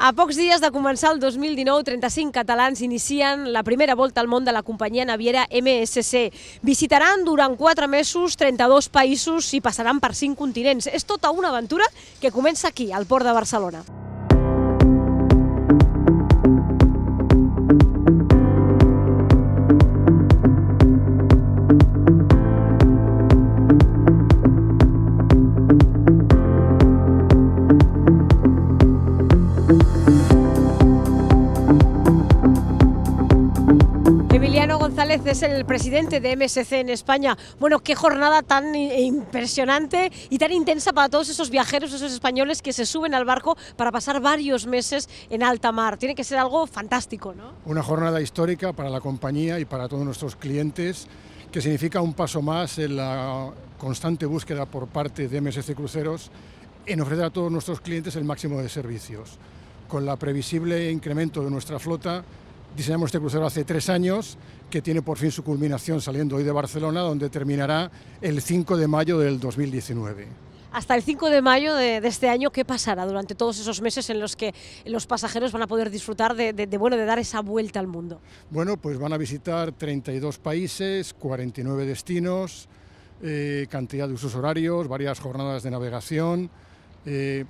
A pocs dies de començar el 2019, 35 catalans inicien la primera volta al món de la companyia naviera MSC. Visitaran durant 4 mesos 32 països i passaran per 5 continents. És tota una aventura que comença aquí, al port de Barcelona. es el presidente de MSC en España. Bueno, qué jornada tan e impresionante y tan intensa para todos esos viajeros, esos españoles que se suben al barco para pasar varios meses en alta mar. Tiene que ser algo fantástico, ¿no? Una jornada histórica para la compañía y para todos nuestros clientes que significa un paso más en la constante búsqueda por parte de MSC Cruceros en ofrecer a todos nuestros clientes el máximo de servicios. Con la previsible incremento de nuestra flota, diseñamos este crucero hace tres años, que tiene por fin su culminación saliendo hoy de Barcelona, donde terminará el 5 de mayo del 2019. Hasta el 5 de mayo de, este año, ¿qué pasará durante todos esos meses en los que los pasajeros van a poder disfrutar de, bueno, de dar esa vuelta al mundo? Bueno, pues van a visitar 32 países, 49 destinos, eh, cantidad de usos horarios, varias jornadas de navegación, eh,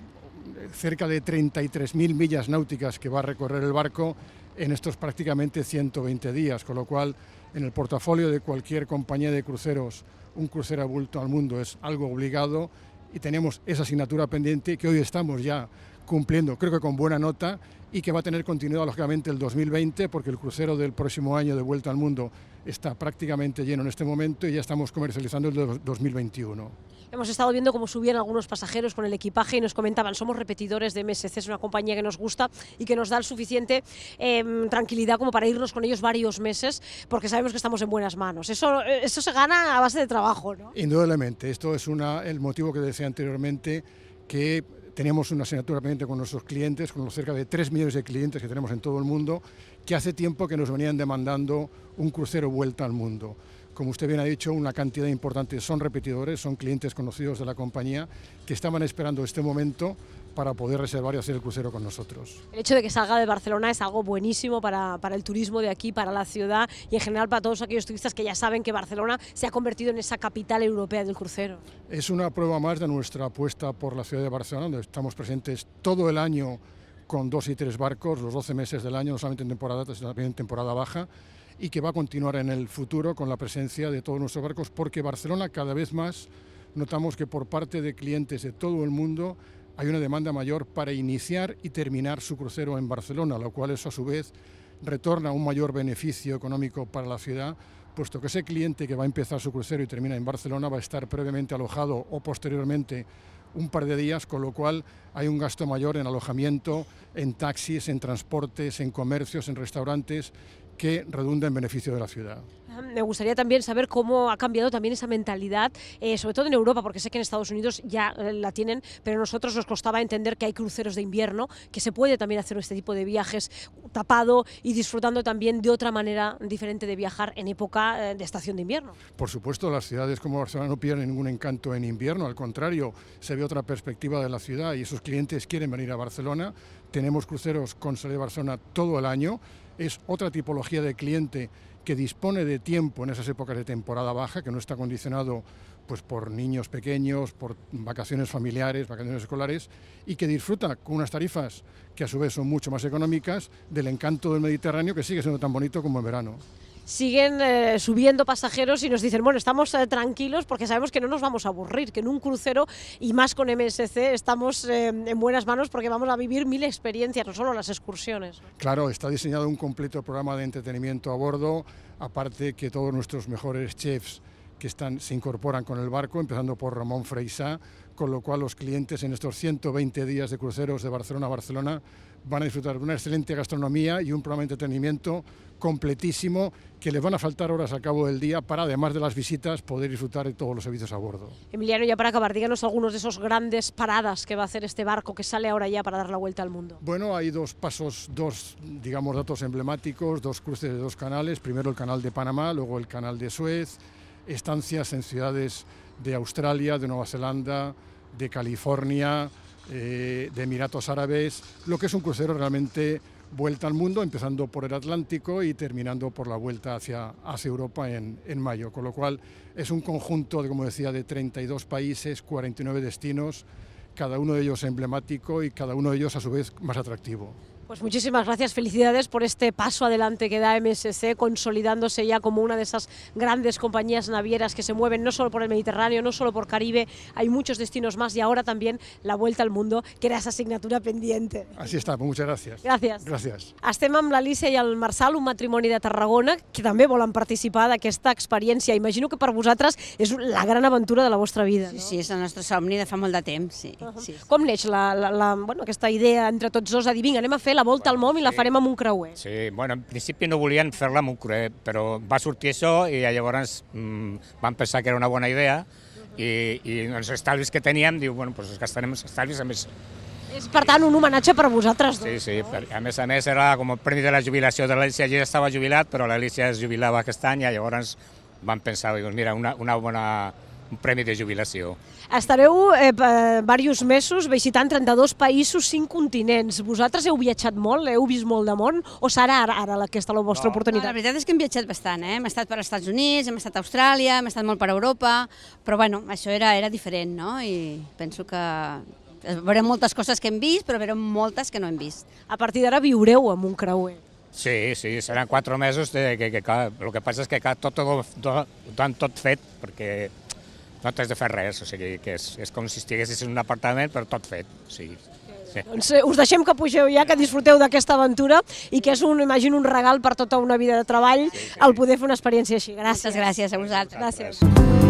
cerca de 33.000 millas náuticas que va a recorrer el barco en estos prácticamente 120 días, con lo cual en el portafolio de cualquier compañía de cruceros un crucero abulto al mundo es algo obligado y tenemos esa asignatura pendiente que hoy estamos ya cumpliendo, creo que con buena nota, y que va a tener continuidad lógicamente el 2020, porque el crucero del próximo año de vuelta al mundo está prácticamente lleno en este momento y ya estamos comercializando el 2021. Hemos estado viendo cómo subían algunos pasajeros con el equipaje y nos comentaban, somos repetidores de MSC, es una compañía que nos gusta y que nos da el suficiente em, tranquilidad como para irnos con ellos varios meses, porque sabemos que estamos en buenas manos. Eso, eso se gana a base de trabajo, Indudablemente, esto es una, el motivo que decía anteriormente, que tenemos una asignatura pendiente con nuestros clientes, con los cerca de 3 millones de clientes que tenemos en todo el mundo, que hace tiempo que nos venían demandando un crucero vuelta al mundo. Como usted bien ha dicho, una cantidad importante son repetidores, son clientes conocidos de la compañía que estaban esperando este momento para poder reservar y hacer el crucero con nosotros. El hecho de que salga de Barcelona es algo buenísimo para, el turismo de aquí, para la ciudad y en general para todos aquellos turistas que ya saben que Barcelona se ha convertido en esa capital europea del crucero. Es una prueba más de nuestra apuesta por la ciudad de Barcelona, donde estamos presentes todo el año con dos y tres barcos, los 12 meses del año, no solamente en temporada también en temporada baja, y que va a continuar en el futuro con la presencia de todos nuestros barcos, porque Barcelona cada vez más notamos que por parte de clientes de todo el mundo hay una demanda mayor para iniciar y terminar su crucero en Barcelona, lo cual eso a su vez retorna un mayor beneficio económico para la ciudad, puesto que ese cliente que va a empezar su crucero y termina en Barcelona va a estar previamente alojado o posteriormente un par de días, con lo cual hay un gasto mayor en alojamiento, en taxis, en transportes, en comercios, en restaurantes que redunda en beneficio de la ciudad. Ah, me gustaría también saber cómo ha cambiado también esa mentalidad, eh, sobre todo en Europa, porque sé que en Estados Unidos ya eh, la tienen, pero a nosotros nos costaba entender que hay cruceros de invierno, que se puede también hacer este tipo de viajes tapado y disfrutando también de otra manera diferente de viajar en época eh, de estación de invierno. Por supuesto, las ciudades como Barcelona no pierden ningún encanto en invierno, al contrario, se ve otra perspectiva de la ciudad y esos clientes quieren venir a Barcelona. Tenemos cruceros con de Barcelona todo el año es otra tipología de cliente que dispone de tiempo en esas épocas de temporada baja, que no está condicionado pues por niños pequeños, por vacaciones familiares, vacaciones escolares, y que disfruta con unas tarifas que a su vez son mucho más económicas del encanto del Mediterráneo que sigue siendo tan bonito como en verano siguen eh, subiendo pasajeros y nos dicen, bueno, estamos eh, tranquilos porque sabemos que no nos vamos a aburrir, que en un crucero y más con MSC estamos eh, en buenas manos porque vamos a vivir mil experiencias, no solo las excursiones. Claro, está diseñado un completo programa de entretenimiento a bordo, aparte que todos nuestros mejores chefs que están, se incorporan con el barco, empezando por Ramón Freisa, con lo cual los clientes en estos 120 días de cruceros de Barcelona a Barcelona van a disfrutar de una excelente gastronomía y un programa de entretenimiento completísimo que les van a faltar horas a cabo del día para, además de las visitas, poder disfrutar de todos los servicios a bordo. Emiliano, ya para acabar, díganos algunos de esos grandes paradas que va a hacer este barco que sale ahora ya para dar la vuelta al mundo. Bueno, hay dos pasos, dos, digamos, datos emblemáticos, dos cruces de dos canales, primero el canal de Panamá, luego el canal de Suez, estancias en ciudades de Australia, de Nueva Zelanda, de California, eh, de Emiratos Árabes, lo que es un crucero realmente vuelta al mundo, empezando por el Atlántico y terminando por la vuelta hacia, Europa en, en, mayo. Con lo cual es un conjunto, de, como decía, de 32 países, 49 destinos, cada uno de ellos emblemático y cada uno de ellos a su vez más atractivo. Pues muchísimas gracias, felicidades por este paso adelante que da MSC, consolidándose ya como una de esas grandes compañías navieras que se mueven no solo por el Mediterráneo, no solo por Caribe, hay muchos destinos más y ahora también la vuelta al mundo, que era esa asignatura pendiente. Así está pues muchas gracias. Gracias. Gracias. Estem amb y i el Marçal, un matrimonio de Tarragona, que també volen participar esta experiencia. Imagino que per vosaltres es la gran aventura de la vostra vida, no? Sí, sí, és el nostre somni de fa molt de temps, sí. Uh-huh. sí. Com neix la, la, bueno, aquesta idea entre todos dos de anem a la volta bueno, al món sí. i la farem amb un creuer. Sí, bueno, en principi no volien fer-la amb un creuer, però va sortir això i llavors mm, vam pensar que era una bona idea i, i els estalvis que teníem, diu, bueno, doncs gastarem els estalvis, a més... És, per tant, un homenatge per a vosaltres. dos, sí, sí, no? a més a més era com el premi de la jubilació de l'Alicia, ja estava jubilat, però l'Alicia es jubilava aquest any i llavors vam pensar, doncs mira, una, una bona un premi de jubilació. Estareu eh, diversos mesos visitant 32 països, 5 continents. Vosaltres heu viatjat molt, heu vist molt de món, o serà ara, ara aquesta la vostra no. oportunitat? No, la veritat és que hem viatjat bastant, eh? hem estat per als Estats Units, hem estat a Austràlia, hem estat molt per Europa, però bueno, això era, era diferent, no? I penso que veurem moltes coses que hem vist, però veurem moltes que no hem vist. A partir d'ara viureu amb un creuer. Sí, sí, seran quatre mesos, de, que, que, que, el que passa és que tot ho, ho, han tot fet, perquè no t'has de fer res, o sigui, que és, és com si estiguessis en un apartament, però tot fet, o sigui... Sí. Doncs eh, us deixem que pugeu ja, que disfruteu d'aquesta aventura i que és, un, imagino, un regal per tota una vida de treball sí, sí. el poder fer una experiència així. Gràcies. gràcies a vosaltres. Gràcies. gràcies.